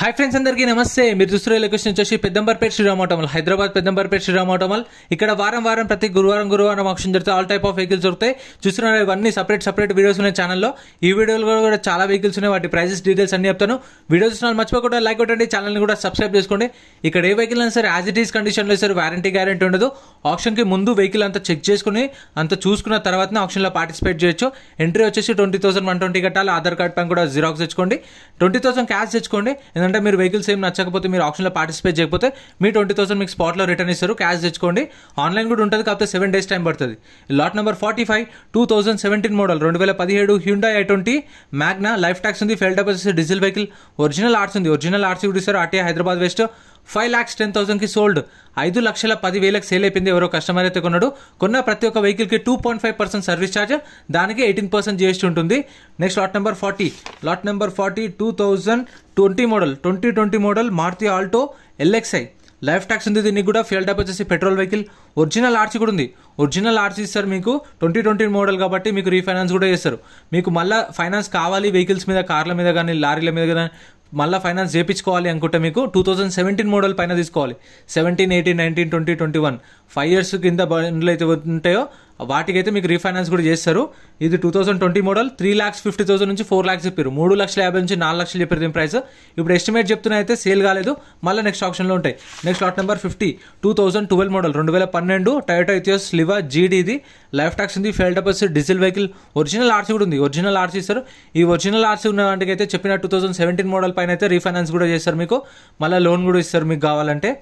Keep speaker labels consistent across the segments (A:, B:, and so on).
A: hi friends అందరికీ నమస్తే మీరు చూస్తున్న లొకేషన్ వచ్చేసి పెద్దంబర్పేట శ్రీరామోటమల్ హైదరాబాద్ పెద్దంబర్పేట శ్రీరామోటమల్ ఇక్కడ వారం వారం ప్రతి గురువారం గురువారం ఆప్షన్ జరుగుతాయి ఆల్ టైప్ ఆఫ్ వెహికల్స్ దొరుకుతాయి చూస్తున్నారు ఇవన్నీ సపరేట్ సపరేట్ వీడియోస్ ఉన్నాయి ఛానల్లో ఈ వీడియోలో కూడా చాలా వెహికల్స్ ఉన్నాయి వాటి ప్రైజెస్ డీటెయిల్స్ అన్ని చెప్తాను వీడియోస్ చూసిన మర్చిపోకుండా లైక్ కొట్టండి ఛానల్ని కూడా సబ్స్క్రైబ్ చేసుకోండి ఇక్కడ ఏ వెహికల్ అయినా సార్ యాజ్ ఇట్ ఈస్ కండిషన్లో సార్ వారంటీ గ్యారంటీ ఉండదు ఆప్షన్కి ముందు వెహికల్ అంతా చెక్ చేసుకుని అంత చూసుకున్న తర్వాతనే ఆప్షన్లో పార్టిసిపేట్ చేయొచ్చు ఎంట్రీ వచ్చేసి ట్వంటీ థౌసండ్ వన్ ట్వంటీ కట్టాలి ఆధార్ కార్డ్ పైన కూడా జిరాక్స్ తెచ్చుకోండి ట్వంటీ థౌసండ్ క్యాష్ తెచ్చుకోండి లేదంటే మీరు వెహికల్స్ ఏం నచ్చకపోతే మీరు ఆప్షన్లో పార్టిసిపేట్ చేయకపోతే మీ ట్వంటీ థౌసండ్ మీకు స్పాట్లో రిటర్న్ ఇస్తారు క్యాష్ తెచ్చుకోండి ఆన్లైన్ కూడా ఉంటుంది కాకపోతే సెవెన్ డేస్ టైం పడుతుంది lot number forty five two thousand seventeen model రెండు వేల పదిహేడు Hyundai i twenty Magna life tax ఉంది ఫెల్ డబ్బల్స్ డీజిల్ వెహికల్ ఒరిజినల్ ఆర్ట్స్ ఉంది ఒరిజినల్ ఆర్ట్స్ కూడా ఇస్తారు RTI Hyderabad west five lakhs ten థౌసండ్కి సోల్డ్ ఐదు లక్షల పదివేలకు సేల్ అయిపోయింది ఎవరో కస్టమర్ అయితే కొన్నాడు కొన్న ప్రతి ఒక్క వెహికల్కి two point five percent service charge దానికి ఎయిటీన్ పర్సెంట్ జిఎస్టీ ఉంటుంది next lot number forty lot number forty two thousand twenty model twenty twenty model Maruti Alto LXI life tax ఉంది దీనికి కూడా ఫ్యూల్ డబ్బు వచ్చేసి పెట్రోల్ వెహికల్ ఒరిజినల్ ఆర్సీ కూడా ఉంది original RC ఇస్తారు మీకు ట్వంటీ ట్వంటీ మోడల్ కాబట్టి మీకు రీఫైనాన్స్ కూడా చేస్తారు మీకు మళ్ళీ ఫైనాన్స్ కావాలి వెహికల్స్ మీద కార్ల మీద కానీ లారీల మీద కానీ మళ్ళీ ఫైనాన్స్ చేయించుకోవాలి అనుకుంటే మీకు టూ థౌజండ్ సెవెంటీన్ మోడల్ పైన తీసుకోవాలి seventeen eighteen nineteen twenty twenty one five years కింద బండ్లు అయితే ఉంటాయో వాటికైతే మీకు రీఫైనాన్స్ కూడా చేస్తారు ఇది two thousand twenty model three lakhs fifty thousand నుంచి ఫోర్ ల్యాక్స్ చెప్పారు మూడు లక్షల యాభై నుంచి నాలుగు లక్షలు చెప్పారు దీని ప్రైస్ ఇప్పుడు ఎస్టిమేట్ చెప్తున్నా అయితే సేల్ కాలేదు మళ్ళీ నెక్స్ట్ ఆప్షన్లో ఉంటాయి next lot number fifty two thousand twelve model రెండు వేల పన్నెండు టయోటో ఇథియోస్ లివా జీడీది ఇది లైఫ్ ట్యాక్స్ ఉంది ఫెయిల్ డబల్స్ డీజిల్ వెహికల్ ఒరిజినల్ ఆర్సీ కూడా ఉంది ఒరిజినల్ ఆర్సీ ఇస్తారు ఈ ఒరిజినల్ ఆర్సీ ఉన్న వాటికి అయితే చెప్పిన టూ థౌసండ్ సెవెంటీన్ మోడల్ పైన అయితే రీఫైనాన్స్ కూడా చేస్తారు మీకు మళ్ళీ లోన్ కూడా ఇస్తారు మీకు కావాలంటే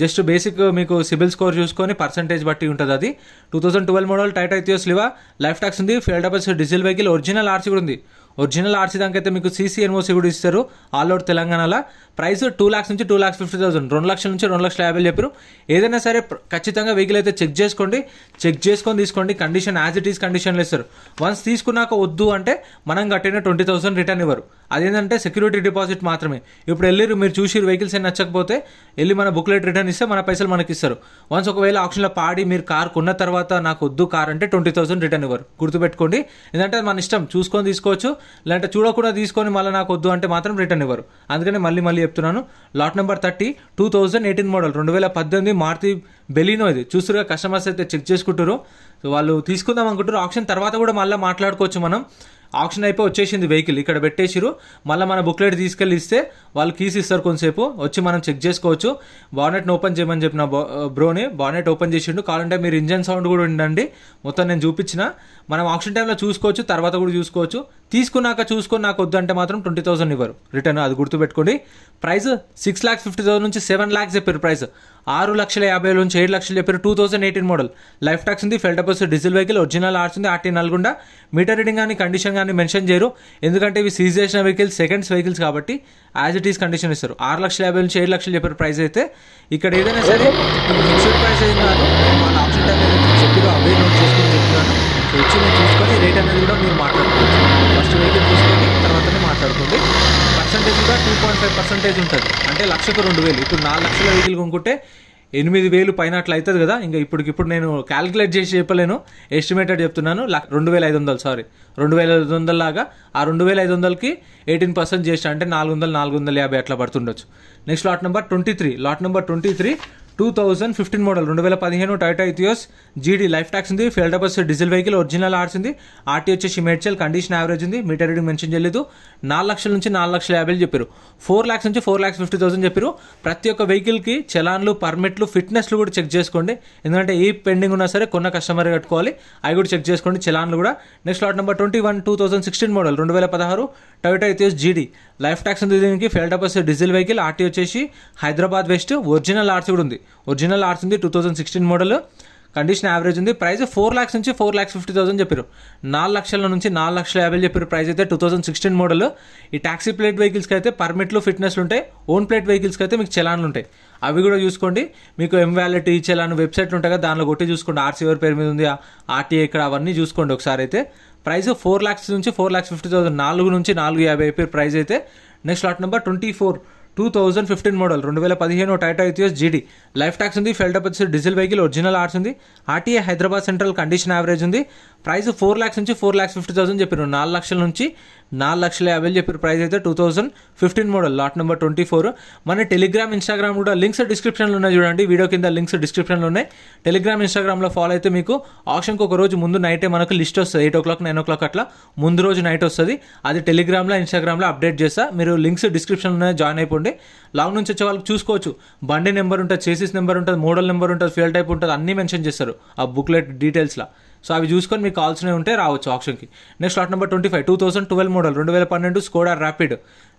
A: జస్ట్ బేసిక్ మీకు సిబిల్ స్కోర్ చూసుకొని పర్సంటేజ్ బట్టి ఉంటుంది అది టూ థౌసండ్ ట్వెల్వ్ మోడల్ టైట్ అయితే స్లివా లైఫ్ ట్యాక్స్ ఉంది ఫీల్డ్ డబల్స్ డీజిల్ వెహికల్ ఒరిజినల్ ఆర్సీ కూడా ఉంది ఒరిజినల్ ఆర్సీ దానికైతే మీకు సీసీ ఎన్ఓసీ కూడా ఇస్తారు ఆల్ అవుట్ తెలంగాణలో ప్రైస్ టూ ల్యాక్స్ నుంచి టూ ల్యాక్స్ ఫిఫ్టీ థౌసండ్ రెండు లక్షల నుంచి రెండు లక్షల యాభై చెప్పారు ఏదైనా సరే ఖచ్చితంగా వెహికల్ అయితే చెక్ చేసుకోండి చెక్ చేసుకొని తీసుకోండి కండిషన్ యాజ్ ఇట్ ఈస్ కండిషన్లు ఇస్తారు వన్స్ తీసుకున్నాక వద్దు అంటే మనం కట్టిన ట్వంటీ థౌసండ్ రిటర్న్ ఇవ్వరు అదేంటంటే సెక్యూరిటీ డిపాజిట్ మాత్రమే ఇప్పుడు వెళ్ళిరు మీరు చూసిరు వెహికల్స్ ఏం నచ్చకపోతే వెళ్ళి మన బుక్లెట్ రిటర్న్ ఇస్తే మన పైసలు మనకి ఇస్తారు వన్స్ ఒకవేళ ఆప్షన్లో పాడి మీరు కార్ కొన్న తర్వాత నాకు వద్దు కార్ అంటే ట్వంటీ థౌసండ్ రిటర్న్ ఇవ్వరు గుర్తుపెట్టుకోండి ఎందుకంటే మన ఇష్టం చూసుకొని తీసుకోవచ్చు లేదంటే చూడకుండా తీసుకొని మళ్ళీ నాకు వద్దు అంటే మాత్రం రిటర్న్ ఇవ్వరు అందుకని మళ్ళీ మళ్ళీ చెప్తున్నాను lot number thirty two thousand eighteen model రెండు వేల పద్దెనిమిది మార్తి బెలినో ఇది చూస్తురుగా కస్టమర్స్ అయితే చెక్ చేసుకుంటారు సో వాళ్ళు తీసుకుందాం అనుకుంటారు ఆప్షన్ తర్వాత కూడా మళ్ళీ మాట్లాడుకోవచ్చు మనం ఆప్షన్ అయిపోయి వచ్చేసింది వెహికల్ ఇక్కడ పెట్టేసిరు మళ్ళీ మన బుక్లెట్ తీసుకెళ్ళి ఇస్తే వాళ్ళు కీస్ ఇస్తారు కొంతసేపు వచ్చి మనం చెక్ చేసుకోవచ్చు బానెట్ని ఓపెన్ చేయమని చెప్పిన బ్రోని బానెట్ ఓపెన్ చేసిండు కావాలంటే మీరు ఇంజన్ సౌండ్ కూడా ఉండండి మొత్తం నేను చూపించిన మనం ఆప్షన్ టైంలో చూసుకోవచ్చు తర్వాత కూడా చూసుకోవచ్చు తీసుకున్నాక చూసుకొని నాకు వద్దంటే మాత్రం ట్వంటీ థౌసండ్ ఇవ్వరు రిటర్న్ అది గుర్తుపెట్టుకోండి price six lakhs fifty thousand నుంచి సెవెన్ ల్యాక్స్ చెప్పారు ప్రైస్ ఆరు లక్షల యాభై నుంచి ఏడు లక్షలు చెప్పారు two thousand eighteen model life tax ఉంది ఫెల్ డబ్బర్స్ డీజిల్ వెహికల్ ఒరిజినల్ ఆర్ట్స్ ఉంది ఆర్టీ నల్గొండ మీటర్ రీడింగ్ కానీ కండిషన్ కానీ మెన్షన్ చేయరు ఎందుకంటే ఇవి సీజ్ చేసిన వెహికల్స్ సెకండ్స్ వెహికల్స్ కాబట్టి యాజ్ ఇట్ ఈస్ కండిషన్ ఇస్తారు ఆరు లక్షల యాభై నుంచి ఏడు లక్షలు చెప్పారు ప్రైస్ అయితే ఇక్కడ ఏదైనా సరే ఫిక్స్డ్ ప్రైస్ ఏం కాదు ఫైవ్ పర్సెంటేజ్ ఉంటుంది అంటే లక్షకు రెండు వేలు ఇప్పుడు నాలుగు లక్షల వెహికల్ కొనుక్కుంటే ఎనిమిది వేలు పైన అట్లా అవుతుంది కదా ఇంకా ఇప్పుడు నేను క్యాలిక్యులేట్ చేసి చెప్పలేను ఎస్టిమేటెడ్ చెప్తున్నాను రెండు వేల ఐదు వందలు సారీ రెండు వేల ఐదు వందల లాగా ఆ రెండు వేల ఐదు వందలకి ఎయిటీన్ పర్సెంట్ చేసి అంటే నాలుగు వందలు నాలుగు వందల యాభై అట్లా పడుతుండొచ్చు next lot number twenty three lot number twenty three two thousand fifteen model రెండు వేల పదిహేను Toyota Etios GD life tax ఉంది ఫెల్ బస్ డీజిల్ వెహికల్ ఒరిజినల్ ఆర్స్ ఉంది ఆర్టీ వచ్చేసి మేడ్చల్ కండిషన్ యావరేజ్ ఉంది మీటర్ రీడింగ్ మెన్షన్ చేయలేదు నాలుగు లక్షల నుంచి నాలుగు లక్షల యాభై చెప్పారు ఫోర్ ల్యాక్స్ నుంచి ఫోర్ ల్యాక్స్ ఫిఫ్టీ థౌసండ్ చెప్పారు ప్రతి ఒక్క వెహికల్కి చలాన్లు పర్మిట్లు ఫిట్నెస్లు కూడా చెక్ చేసుకోండి ఎందుకంటే ఏ పెండింగ్ ఉన్నా సరే కొన్న కస్టమర్ కట్టుకోవాలి అవి కూడా చెక్ చేసుకోండి చలాన్లు కూడా next lot number twenty one two thousand sixteen model రెండు వేల పదహారు టొయోటో అయితే జీడీ లైఫ్ ట్యాక్స్ ఉంది దీనికి ఫెల్డ్ డీజిల్ వెహికల్ ఆర్టీ వచ్చేసి హైదరాబాద్ వెస్ట్ ఒరిజినల్ ఆర్ట్స్ కూడా ఉంది ఒరిజినల్ ఆర్ట్స్ ఉంది two thousand sixteen model condition average ఉంది ప్రైస్ ఫోర్ ల్యాక్స్ నుంచి ఫోర్ ల్యాక్స్ ఫిఫ్టీ థౌసండ్ చెప్పారు నాలుగు లక్షల నుంచి నాలుగు లక్షల యాభై చెప్పారు ప్రైస్ అయితే టూ థౌసండ్ సిక్స్టీన్ మోడల్ ఈ ట్యాక్సీ ప్లేట్ వెహికల్స్కి అయితే పర్మిట్లు ఫిట్నెస్లు ఉంటాయి ఓన్ ప్లేట్ వెహికల్స్కి అయితే మీకు చలాన్లు ఉంటాయి అవి కూడా చూసుకోండి మీకు ఎం వ్యాలెట్ ఈ చలాన్ వెబ్సైట్లు ఉంటాయి కదా దానిలో కొట్టి చూసుకోండి ఆర్సీ ఎవరి పేరు మీద ఉంది ఆర్టీఏ ఇక్కడ అవన్నీ చూసుకోండి ఒకసారి అయితే ప్రైస్ ఫోర్ ల్యాక్స్ నుంచి ఫోర్ ల్యాక్స్ ఫిఫ్టీ థౌసండ్ నాలుగు నుంచి నాలుగు యాభై అయిపోయి ప్రైస్ అయితే next lot number twenty four two thousand fifteen model రెండు వేల పదిహేను Toyota Etios GD life tax ఉంది ఫెల్డ్ అప్ డీజిల్ వెహికల్ ఒరిజినల్ ఆర్ట్స్ ఉంది RTA Hyderabad central condition average ఉంది ప్రైస్ ఫోర్ ల్యాక్స్ నుంచి ఫోర్ ల్యాక్స్ ఫిఫ్టీ థౌసండ్ చెప్పారు నాలుగు లక్షల నుంచి నాలుగు లక్షల యాభై చెప్పారు ప్రైస్ అయితే two thousand fifteen model lot number twenty four మన టెలిగ్రామ్ ఇన్స్టాగ్రామ్ కూడా లింక్స్ డిస్క్రిప్షన్లో ఉన్నాయి చూడండి వీడియో కింద లింక్స్ డిస్క్రిప్షన్లో ఉన్నాయి టెలిగ్రామ్ ఇన్స్టాగ్రామ్లో ఫాలో అయితే మీకు ఆప్షన్కి ఒక రోజు ముందు నైటే మనకు లిస్ట్ వస్తుంది eight o'clock nine o'clock అట్లా ముందు రోజు నైట్ వస్తుంది అది టెలిగ్రామ్లో ఇన్స్టాగ్రామ్లో అప్డేట్ చేస్తా మీరు లింక్స్ డిస్క్రిప్షన్లోనే జాయిన్ అయిపోండి లాంగ్ నుంచి వచ్చే వాళ్ళకి చూసుకోవచ్చు బండి నెంబర్ ఉంటుంది చేసిస్ నెంబర్ ఉంటుంది మోడల్ నెంబర్ ఉంటుంది ఫీల్ టైప్ ఉంటుంది అన్నీ మెన్షన్ చేస్తారు ఆ బుక్లెట్ డీటెయిల్స్లో సో అవి చూసుకొని మీకు కాల్స్ ఉంటే రావచ్చు ఆప్షన్కి next lot number twenty five two thousand twelve model రెండు వేల పన్నెండు స్కోడా ర్యాపిడ్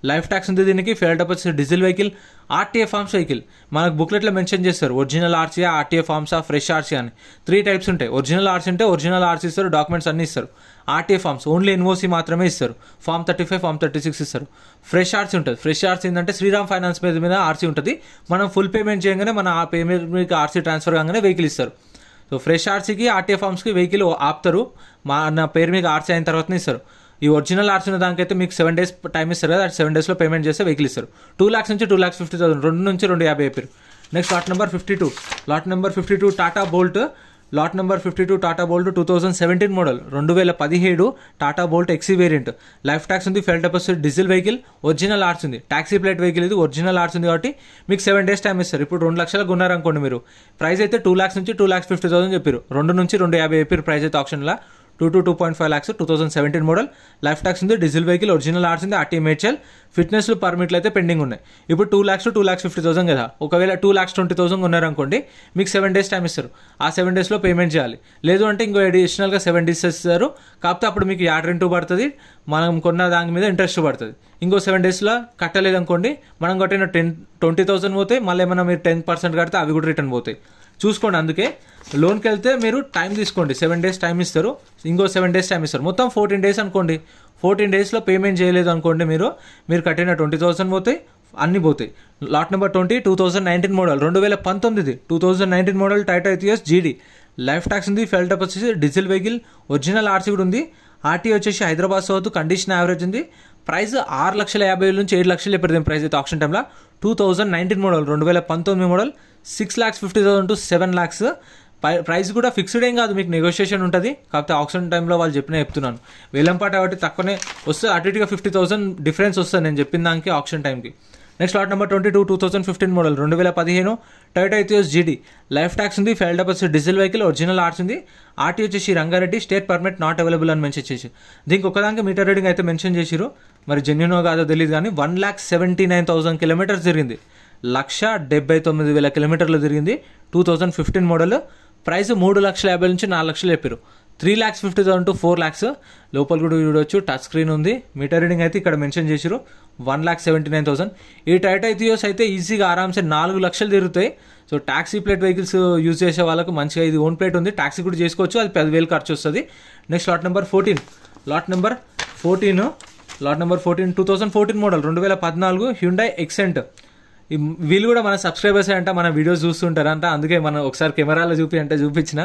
A: లైఫ్ ట్యాక్స్ ఉంది దీనికి ఫెయిల్ వచ్చేసి diesel vehicle RTA forms vehicle మనకు బుక్లెట్లో మెన్షన్ చేస్తారు ఒరిజినల్ ఆర్సీ ఆర్టీఏ ఆ ఫ్రెష్ ఆర్సీ అని త్రీ టైప్స్ ఉంటాయి ఒరిజినల్ ఆర్సీ ఉంటే ఒరిజినల్ ఆర్సీ ఇస్తారు డాక్యుమెంట్స్ అన్నీ ఇస్తారు ఆర్టీఏ ఫార్మ్స్ ఓన్లీ ఎన్ఓసీ మాత్రమే ఇస్తారు form thirty five form thirty six ఇస్తారు ఫ్రెష్ ఆర్సీ ఉంటుంది ఫ్రెష్ ఆర్సీ ఏంటంటే శ్రీరామ్ ఫైనాన్స్ మీద మీద ఆర్సీ ఉంటుంది మనం ఫుల్ పేమెంట్ చేయగానే మన ఆ పేమెంట్ మీకు ఆర్సీ ట్రాన్స్ఫర్ కాగానే వెహికల్ ఇస్తారు సో ఫ్రెష్ ఆర్సీకి ఆర్టీఏ ఫామ్స్కి వెహికల్ ఆపుతారు మా నా పేరు మీకు ఆర్సీ అయిన తర్వాతనే ఇస్తారు ఈ ఒరిజినల్ ఆర్సీ ఉన్న దానికైతే మీకు సెవెన్ డేస్ టైం ఇస్తారు కదా సెవెన్ డేస్లో పేమెంట్ చేస్తే వెహికల్ ఇస్తారు టూ ల్యాక్స్ నుంచి టూ ల్యాక్స్ ఫిఫ్టీ థౌసండ్ రెండు నుంచి రెండు యాభై పేరు next lot number fifty two lot number fifty two Tata Bolt lot number fifty two Tata Bolt two thousand seventeen model రెండు వేల పదిహేడు Tata Bolt XE variant life tax ఉంది ఫెల్ డబ్బస్ డీజిల్ వెహికల్ ఒరిజినల్ ఆర్ట్స్ ఉంది ట్యాక్సీ ప్లేట్ వెహికల్ ఇది original RC ఉంది కాబట్టి మీకు సెవెన్ డేస్ టైం ఇస్తారు ఇప్పుడు రెండు లక్షలకు ఉన్నారనుకోండి మీరు ప్రైస్ అయితే టూ ల్యాక్స్ నుంచి టూ ల్యాక్స్ ఫిఫ్టీ థౌసండ్ చెప్పారు రెండు నుంచి రెండు యాభై చెప్పారు ప్రైస్ అయితే ఆప్షన్లో two to two point five lakhs two thousand seventeen model life tax ఉంది డీజిల్ వెహికల్ ఒరిజినల్ ఆర్ట్స్ ఉంది మేచల్ ఫిట్నెస్ పర్మిట్లు అయితే పెండింగ్ ఉన్నాయి ఇప్పుడు two lakhs two lakhs fifty thousand కదా ఒకవేళ టూ ల్యాక్స్ ట్వంటీ థౌసండ్ ఉన్నారనుకోండి మీకు సెవెన్ డేస్ టైం ఇస్తారు ఆ సెవెన్ డేస్లో పేమెంట్ చేయాలి లేదు అంటే ఇంకో అడిషనల్గా సెవెన్ డేస్ ఇస్తారు కాకపోతే అప్పుడు మీకు యాడ్ రెంట్ పడుతుంది మనం కొన్న దాని మీద ఇంట్రెస్ట్ పడుతుంది ఇంకో సెవెన్ డేస్లో కట్టలేదు అనుకోండి మనం కట్టిన టెన్ ట్వంటీ థౌసండ్ పోతే మళ్ళీ ఏమైనా మీరు టెన్ పర్సెంట్ కడితే అవి కూడా రిటర్న్ పోతాయి చూసుకోండి అందుకే లోన్కి వెళ్తే మీరు టైం తీసుకోండి సెవెన్ డేస్ టైం ఇస్తారు ఇంకో సెవెన్ డేస్ టైం ఇస్తారు మొత్తం ఫోర్టీన్ డేస్ అనుకోండి ఫోర్టీన్ డేస్లో పేమెంట్ చేయలేదు అనుకోండి మీరు మీరు కట్టిన ట్వంటీ థౌసండ్ పోతాయి అన్ని పోతాయి lot number twenty two thousand nineteen model రెండు వేల పంతొమ్మిది two thousand nineteen model Toyota Etios GD life tax ఉంది ఫెల్ అప్ వచ్చేసి డీజిల్ వెహికల్ ఒరిజినల్ ఆర్సీ కూడా ఉంది ఆర్టీ వచ్చేసి హైదరాబాద్ సోదు కండిషన్ యావరేజ్ ఉంది ప్రైస్ ఆరు లక్షల యాభై వేల నుంచి ఏడు లక్షలు పెరిగింది ప్రైస్ అయితే ఆప్షన్ టైంలో టూ థౌజండ్ నైన్టీన్ మోడల్ రెండు వేల పంతొమ్మిది model six lakhs fifty thousand to seven lakhs price కూడా ఫిక్స్డ్ ఏం కాదు మీకు నెగోషియేషన్ ఉంటుంది కాకపోతే ఆక్సిజన్ టైంలో వాళ్ళు చెప్పిన చెప్తున్నాను వేలంపాట కాబట్టి తక్కువనే వస్తే అటు ఇటుగా ఫిఫ్టీ థౌసండ్ డిఫరెన్స్ వస్తుంది నేను చెప్పిన దానికి ఆప్షన్ టైంకి next lot number twenty two two thousand fifteen model రెండు వేల పదిహేను Toyota Etios GD life tax ఉంది ఫైవ్ డబల్స్ డీజిల్ వెహికల్ ఒరిజినల్ ఆర్ట్స్ ఉంది ఆర్టీ వచ్చేసి Rangareddy state permit not available అని మెన్షన్ చేసి దీనికి ఒకదానికి మీటర్ రీడింగ్ అయితే మెన్షన్ చేసిరు మరి జెన్యునో కాదో తెలియదు కానీ one lakh seventy nine thousand kilometres జరిగింది లక్ష డెబ్బై తొమ్మిది వేల కిలోమీటర్లు తిరిగింది two thousand fifteen model price మూడు లక్షల యాభై నుంచి నాలుగు లక్షలు చెప్పారు three lakhs fifty thousand to four lakhs లోపల కూడా చూడొచ్చు టచ్ స్క్రీన్ ఉంది మీటర్ రీడింగ్ అయితే ఇక్కడ మెన్షన్ చేశారు one lakh seventy nine thousand ఈ టైటా ఇథియోస్ అయితే ఈజీగా ఆరామ్సే నాలుగు లక్షలు తిరుగుతాయి so taxi plate vehicles use చేసే వాళ్ళకు మంచిగా ఇది ఓన్ ప్లేట్ ఉంది ట్యాక్సీ కూడా చేసుకోవచ్చు అది పదివేలు ఖర్చు వస్తుంది next lot number fourteen lot number fourteen lot number fourteen two thousand fourteen model రెండు వేల పద్నాలుగు హ్యుండై ఎక్సెంట్ వీళ్ళు కూడా మన సబ్స్క్రైబర్స్ అంట మన వీడియోస్ చూస్తుంటారంట అందుకే మనం ఒకసారి కెమెరాలో చూపి అంటే చూపించిన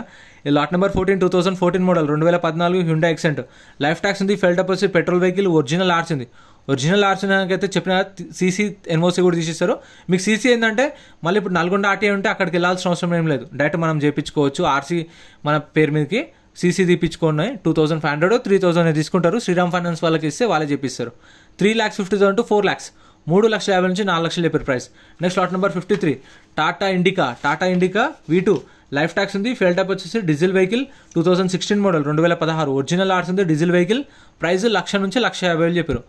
A: lot number fourteen two thousand fourteen model రెండు వేల పద్నాలుగు హ్యూండా ఎక్సెంట్ లైఫ్ ట్యాక్స్ ఉంది ఫెల్ట్ అప్ వచ్చి పెట్రోల్ వెహికల్ ఒరిజినల్ ఆర్చ్ ఉంది ఒరిజినల్ ఆర్చ్ అయితే చెప్పిన సీసీ ఎన్ఓసీ కూడా తీసిస్తారు మీకు సీసీ ఏంటంటే మళ్ళీ ఇప్పుడు నల్గొండ ఆర్టీఐ ఉంటే అక్కడికి వెళ్ళాల్సిన అవసరం ఏం లేదు డైరెక్ట్ మనం చేయించుకోవచ్చు ఆర్సీ మన పేరు మీదకి సీసీ తీపించుకున్నాయి two thousand five hundred three thousand తీసుకుంటారు శ్రీరామ్ ఫైనాన్స్ వాళ్ళకి ఇస్తే వాళ్ళే చేపిస్తారు three lakhs fifty thousand to four lakhs మూడు లక్షల యాభై నుంచి నాలుగు లక్షలు చెప్పారు price next lot number fifty three Tata Indica Tata Indica V two life tax ఉంది ఫెయిల్ టైప్ వచ్చేసి diesel vehicle two thousand sixteen model రెండు వేల పదహారు ఒరిజినల్ ఆర్ట్స్ ఉంది డీజిల్ వెహికల్ ప్రైస్ లక్ష నుంచి లక్ష యాభై వేలు చెప్పారు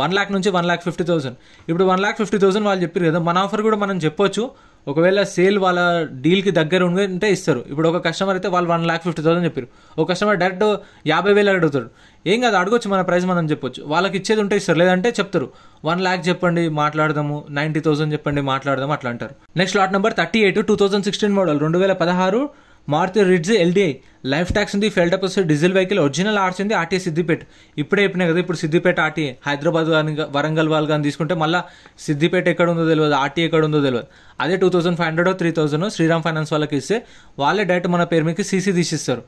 A: వన్ ల్యాక్ నుంచి వన్ ల్యాక్ ఫిఫ్టీ థౌసండ్ ఇప్పుడు వన్ ల్యాక్ ఫిఫ్టీ థౌసండ్ వాళ్ళు చెప్పారు కదా మన ఆఫర్ కూడా మనం చెప్పొచ్చు ఒకవేళ సేల్ వాళ్ళ డీల్కి దగ్గర ఉంటే ఇస్తారు ఇప్పుడు ఒక కస్టమర్ అయితే వాళ్ళు వన్ ల్యాక్ ఫిఫ్టీ థౌసండ్ చెప్పారు ఒక కస్టమర్ డైరెక్ట్ యాభై వేలు అడుగుతాడు ఏం కాదు అడగొచ్చు మన ప్రైస్ మనం చెప్పొచ్చు వాళ్ళకి ఇచ్చేది ఉంటే ఇస్తారు లేదంటే చెప్తారు వన్ ల్యాక్ చెప్పండి మాట్లాడదాము నైంటీ థౌసండ్ చెప్పండి మాట్లాడదాము అట్లా అంటారు next lot number thirty eight two thousand sixteen model రెండు వేల పదహారు Maruti Ritz LDI life tax ఉంది ఫెల్ వస్తే డీజిల్ వెహికల్ ఒరిజినల్ ఆర్సీ ఉంది ఆర్టీఏ సిద్దిపేట ఇప్పుడే అయిపోయినాయి కదా ఇప్పుడు సిద్దిపేట ఆర్టీఏ హైదరాబాద్ కానీ వరంగల్ వాళ్ళు కానీ తీసుకుంటే మళ్ళీ సిద్దిపేట ఎక్కడ ఉందో తెలియదు ఆర్టీఏ ఎక్కడ ఉందో తెలియదు అదే two thousand five hundred three thousand Shriram Finance వాళ్ళకి ఇస్తే వాళ్ళే డైరెక్ట్ మన పేరు మీదకి సీసీ తీసిస్తారు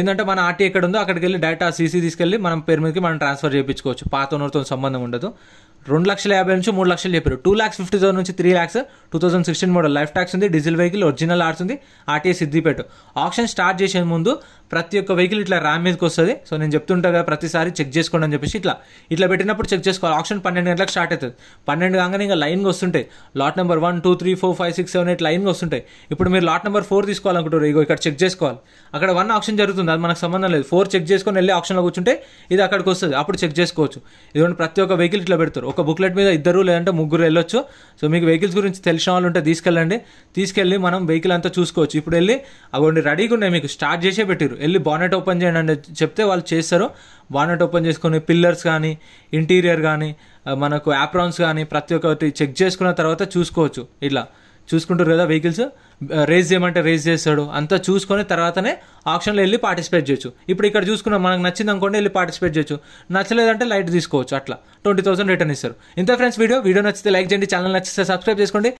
A: ఏంటంటే మన ఆర్టీ ఎక్కడ ఉందో అక్కడికి వెళ్ళి డైరెక్ట్ ఆ సీసీ తీసుకెళ్ళి మనం పేరు మీదకి మనం ట్రాన్స్ఫర్ చేయించుకోవచ్చు పాత ఓనర్తో సంబంధం ఉండదు రెండు లక్షల యాభై నుంచి మూడు లక్షలు చెప్పారు టూ ల్యాక్స్ ఫిఫ్టీ థౌసండ్ నుంచి three lakhs two thousand sixteen model life tax ఉంది డీజిల్ వెహికల్ ఒరిజినల్ ఆర్ట్స్ ఉంది ఆర్టీఏ సిద్ధిపేట ఆప్షన్ స్టార్ట్ చేసే ముందు ప్రతి ఒక్క వెహికల్ ఇట్లా ర్యామ్ మీదకి వస్తుంది సో నేను చెప్తుంటా కదా ప్రతిసారి చెక్ చేసుకోండి అని చెప్పేసి ఇట్లా ఇట్లా పెట్టినప్పుడు చెక్ చేసుకోవాలి ఆప్షన్ పన్నెండు గంటలకు స్టార్ట్ అవుతుంది పన్నెండు కాగానే ఇంకా లైన్గా వస్తుంటాయి lot number one two three four five six seven eight లైన్గా వస్తుంటాయి ఇప్పుడు మీరు లాట్ నెంబర్ ఫోర్ తీసుకోవాలనుకుంటారు ఇగో ఇక్కడ చెక్ చేసుకోవాలి అక్కడ వన్ ఆప్షన్ జరుగుతుంది అది మనకు సంబంధం లేదు ఫోర్ చెక్ చేసుకొని వెళ్ళి ఆప్షన్లో కూర్చుంటే ఇది అక్కడికి వస్తుంది అప్పుడు చెక్ చేసుకోవచ్చు ఇదిగోండి ప్రతి ఒక్క వెహికల్ ఇట్లా పెడతారు ఒక బుక్లెట్ మీద ఇద్దరు లేదంటే ముగ్గురు వెళ్ళొచ్చు సో మీకు వెహికల్స్ గురించి తెలిసిన వాళ్ళు ఉంటే తీసుకెళ్ళండి తీసుకెళ్ళి మనం వెహికల్ అంతా చూసుకోవచ్చు ఇప్పుడు వెళ్ళి అవి రెడీగా ఉన్నాయి మీకు స్టార్ట్ చేసే పెట్టారు వెళ్ళి బానెట్ ఓపెన్ చేయండి అని చెప్తే వాళ్ళు చేస్తారు బానెట్ ఓపెన్ చేసుకొని పిల్లర్స్ కానీ ఇంటీరియర్ కానీ మనకు యాప్రాన్స్ కానీ ప్రతి ఒక్కటి చెక్ చేసుకున్న తర్వాత చూసుకోవచ్చు ఇట్లా చూసుకుంటారు కదా వెహికల్స్ రేజ్ చేయమంటే రేజ్ చేస్తాడు అంతా చూసుకొని తర్వాతనే ఆప్షన్లో వెళ్ళి పార్టిసిపేట్ చేయొచ్చు ఇప్పుడు ఇక్కడ చూసుకున్నాం మనకు నచ్చింది అనుకోండి వెళ్ళి పార్టిసిపేట్ చేయొచ్చు నచ్చలేదంటే లైట్ తీసుకోవచ్చు అట్లా ట్వంటీ థౌసండ్ రిటర్న్ ఇస్తారు ఇంత ఫ్రెండ్స్ వీడియో వీడియో నచ్చితే లైక్ చేయండి ఛానల్ నచ్చితే సబ్స్క్రైబ్ చేసుకోండి